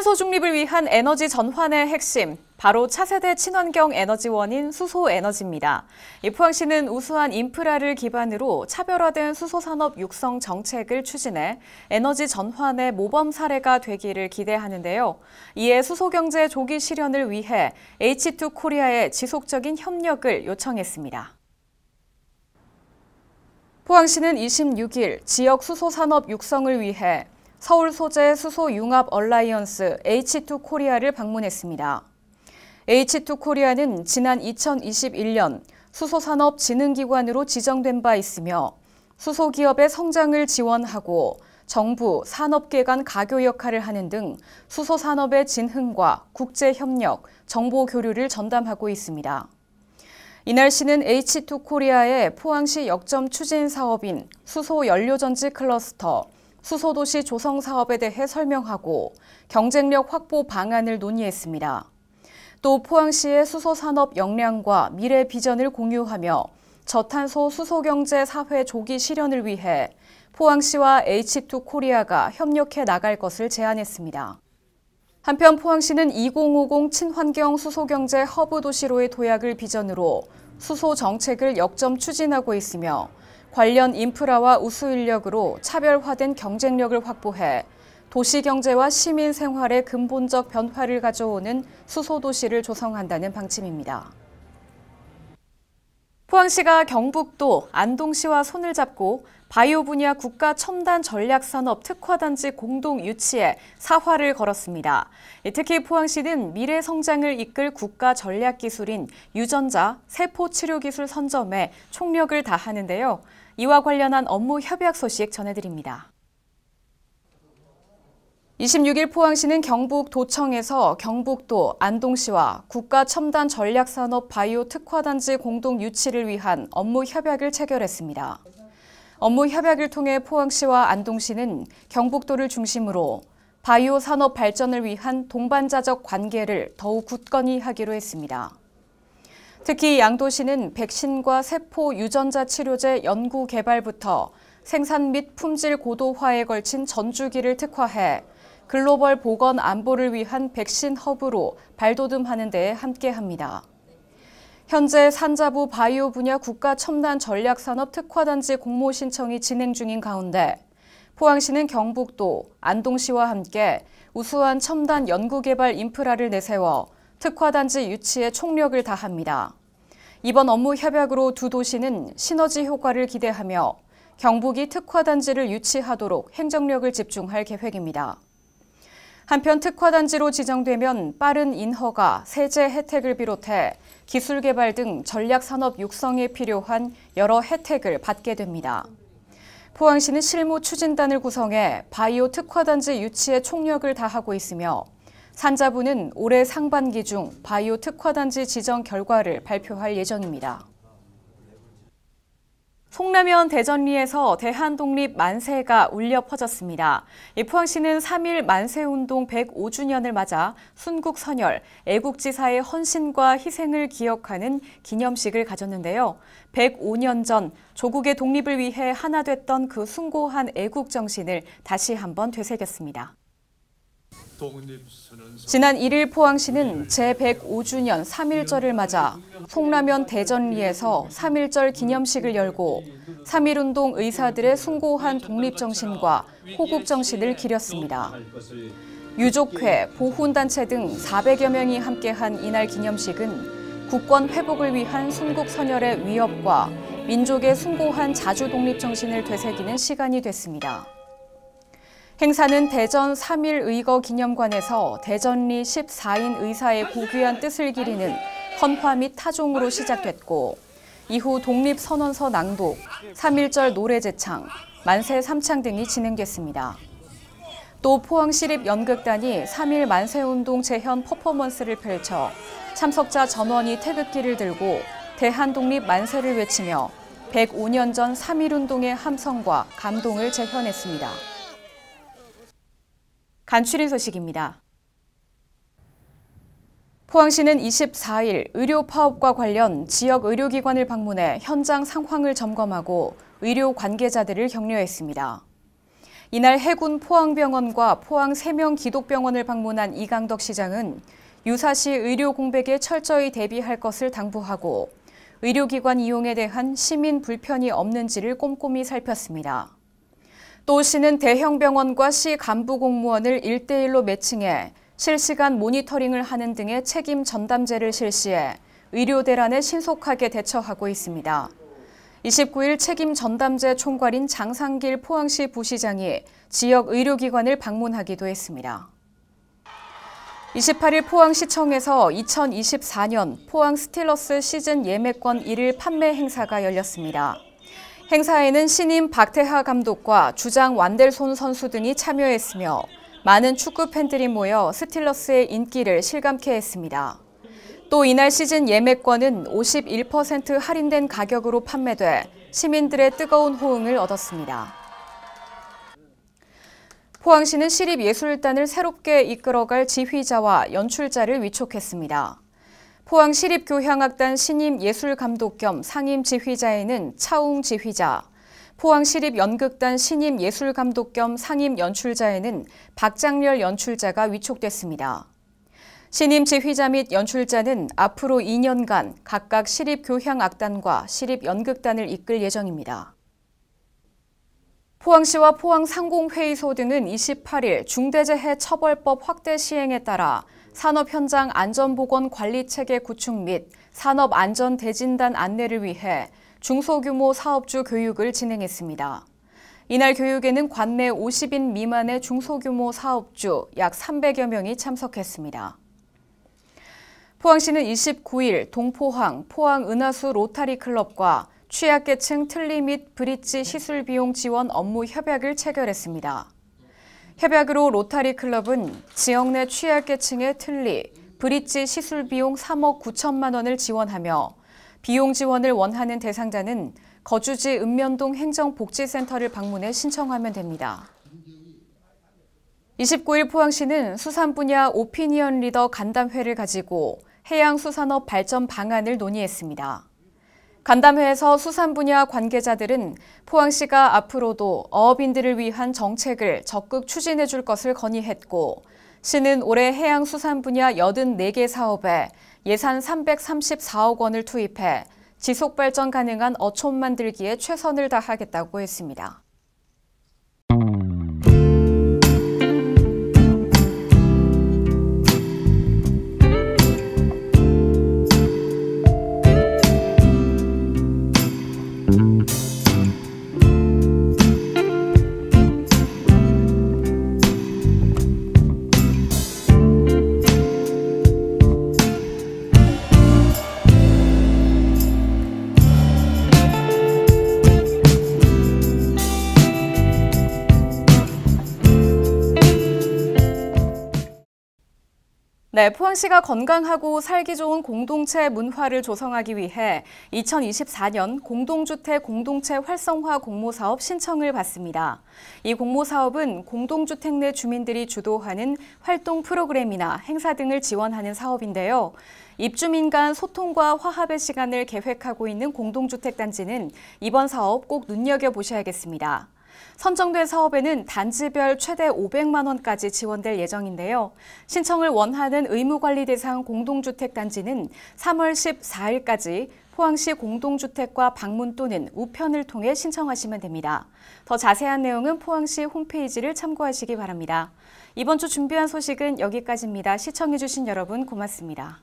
탄소 중립을 위한 에너지 전환의 핵심, 바로 차세대 친환경 에너지원인 수소 에너지입니다. 포항시는 우수한 인프라를 기반으로 차별화된 수소 산업 육성 정책을 추진해 에너지 전환의 모범 사례가 되기를 기대하는데요. 이에 수소 경제 조기 실현을 위해 H2 코리아의 지속적인 협력을 요청했습니다. 포항시는 26일 지역 수소 산업 육성을 위해 서울 소재 수소 융합 얼라이언스 H2 코리아를 방문했습니다. H2 코리아는 지난 2021년 수소산업진흥기관으로 지정된 바 있으며 수소기업의 성장을 지원하고 정부, 산업계 간 가교 역할을 하는 등 수소산업의 진흥과 국제협력, 정보교류를 전담하고 있습니다. 이날 씨는 H2 코리아의 포항시 역점 추진 사업인 수소연료전지 클러스터, 수소도시 조성 사업에 대해 설명하고 경쟁력 확보 방안을 논의했습니다. 또 포항시의 수소산업 역량과 미래 비전을 공유하며 저탄소 수소경제 사회 조기 실현을 위해 포항시와 H2 코리아가 협력해 나갈 것을 제안했습니다. 한편 포항시는 2050 친환경 수소경제 허브 도시로의 도약을 비전으로 수소 정책을 역점 추진하고 있으며 관련 인프라와 우수 인력으로 차별화된 경쟁력을 확보해 도시 경제와 시민 생활의 근본적 변화를 가져오는 수소도시를 조성한다는 방침입니다. 포항시가 경북도, 안동시와 손을 잡고 바이오 분야 국가 첨단 전략산업 특화단지 공동 유치에 사활을 걸었습니다. 특히 포항시는 미래 성장을 이끌 국가 전략기술인 유전자, 세포치료기술 선점에 총력을 다하는데요. 이와 관련한 업무 협약 소식 전해드립니다. 26일 포항시는 경북 도청에서 경북도 안동시와 국가첨단전략산업 바이오 특화단지 공동 유치를 위한 업무 협약을 체결했습니다. 업무 협약을 통해 포항시와 안동시는 경북도를 중심으로 바이오 산업 발전을 위한 동반자적 관계를 더욱 굳건히 하기로 했습니다. 특히 양도시는 백신과 세포 유전자 치료제 연구 개발부터 생산 및 품질 고도화에 걸친 전주기를 특화해 글로벌 보건 안보를 위한 백신 허브로 발돋움하는 데에 함께합니다. 현재 산자부 바이오 분야 국가 첨단 전략산업 특화단지 공모 신청이 진행 중인 가운데 포항시는 경북도, 안동시와 함께 우수한 첨단 연구개발 인프라를 내세워 특화단지 유치에 총력을 다합니다. 이번 업무 협약으로 두 도시는 시너지 효과를 기대하며 경북이 특화단지를 유치하도록 행정력을 집중할 계획입니다. 한편 특화단지로 지정되면 빠른 인허가, 세제 혜택을 비롯해 기술 개발 등 전략산업 육성에 필요한 여러 혜택을 받게 됩니다. 포항시는 실무 추진단을 구성해 바이오 특화단지 유치에 총력을 다하고 있으며 산자부는 올해 상반기 중 바이오 특화단지 지정 결과를 발표할 예정입니다. 송라면 대전리에서 대한독립 만세가 울려 퍼졌습니다. 포항시는 3일 만세운동 105주년을 맞아 순국선열, 애국지사의 헌신과 희생을 기억하는 기념식을 가졌는데요. 105년 전 조국의 독립을 위해 하나 됐던 그 숭고한 애국정신을 다시 한번 되새겼습니다. 지난 1일 포항시는 제105주년 3.1절을 맞아 송라면 대전리에서 3.1절 기념식을 열고 3.1운동 의사들의 숭고한 독립정신과 호국정신을 기렸습니다. 유족회, 보훈단체 등 400여 명이 함께한 이날 기념식은 국권 회복을 위한 순국 선열의 위협과 민족의 숭고한 자주독립정신을 되새기는 시간이 됐습니다. 행사는 대전 3일 의거 기념관에서 대전리 14인 의사의 고귀한 뜻을 기리는 헌화 및 타종으로 시작됐고 이후 독립선언서 낭독, 3.1절 노래 제창, 만세 3창 등이 진행됐습니다. 또 포항시립연극단이 3일 만세운동 재현 퍼포먼스를 펼쳐 참석자 전원이 태극기를 들고 대한독립 만세를 외치며 105년 전 3.1운동의 함성과 감동을 재현했습니다. 간추린 소식입니다. 포항시는 24일 의료 파업과 관련 지역 의료기관을 방문해 현장 상황을 점검하고 의료 관계자들을 격려했습니다. 이날 해군 포항병원과 포항 3명 기독병원을 방문한 이강덕 시장은 유사시 의료 공백에 철저히 대비할 것을 당부하고 의료기관 이용에 대한 시민 불편이 없는지를 꼼꼼히 살폈습니다. 또 시는 대형 병원과 시 간부 공무원을 일대일로 매칭해 실시간 모니터링을 하는 등의 책임 전담제를 실시해 의료 대란에 신속하게 대처하고 있습니다. 29일 책임 전담제 총괄인 장상길 포항시 부시장이 지역 의료기관을 방문하기도 했습니다. 28일 포항시청에서 2024년 포항 스틸러스 시즌 예매권 1일 판매 행사가 열렸습니다. 행사에는 신인 박태하 감독과 주장 완델손 선수 등이 참여했으며 많은 축구 팬들이 모여 스틸러스의 인기를 실감케 했습니다. 또 이날 시즌 예매권은 51% 할인된 가격으로 판매돼 시민들의 뜨거운 호응을 얻었습니다. 포항시는 시립예술단을 새롭게 이끌어갈 지휘자와 연출자를 위촉했습니다. 포항시립교향악단 신임 예술감독 겸 상임 지휘자에는 차웅 지휘자, 포항시립연극단 신임 예술감독 겸 상임 연출자에는 박장렬 연출자가 위촉됐습니다. 신임 지휘자 및 연출자는 앞으로 2년간 각각 시립교향악단과 시립연극단을 이끌 예정입니다. 포항시와 포항상공회의소 등은 28일 중대재해처벌법 확대 시행에 따라 산업 현장 안전보건 관리 체계 구축 및 산업 안전 대진단 안내를 위해 중소규모 사업주 교육을 진행했습니다. 이날 교육에는 관내 50인 미만의 중소규모 사업주 약 300여 명이 참석했습니다. 포항시는 29일 동포항 포항 은하수 로타리 클럽과 취약계층 틀리 및 브릿지 시술 비용 지원 업무 협약을 체결했습니다. 협약으로 로타리 클럽은 지역 내 취약계층의 틀리, 브릿지 시술 비용 3억 9천만 원을 지원하며 비용 지원을 원하는 대상자는 거주지 읍면동 행정복지센터를 방문해 신청하면 됩니다. 29일 포항시는 수산 분야 오피니언 리더 간담회를 가지고 해양수산업 발전 방안을 논의했습니다. 간담회에서 수산 분야 관계자들은 포항시가 앞으로도 어업인들을 위한 정책을 적극 추진해 줄 것을 건의했고, 시는 올해 해양 수산 분야 84개 사업에 예산 334억 원을 투입해 지속 발전 가능한 어촌 만들기에 최선을 다하겠다고 했습니다. 네, 포항시가 건강하고 살기 좋은 공동체 문화를 조성하기 위해 2024년 공동주택 공동체 활성화 공모사업 신청을 받습니다. 이 공모사업은 공동주택 내 주민들이 주도하는 활동 프로그램이나 행사 등을 지원하는 사업인데요. 입주민 간 소통과 화합의 시간을 계획하고 있는 공동주택 단지는 이번 사업 꼭 눈여겨보셔야겠습니다. 선정된 사업에는 단지별 최대 500만 원까지 지원될 예정인데요. 신청을 원하는 의무관리 대상 공동주택단지는 3월 14일까지 포항시 공동주택과 방문 또는 우편을 통해 신청하시면 됩니다. 더 자세한 내용은 포항시 홈페이지를 참고하시기 바랍니다. 이번 주 준비한 소식은 여기까지입니다. 시청해주신 여러분 고맙습니다.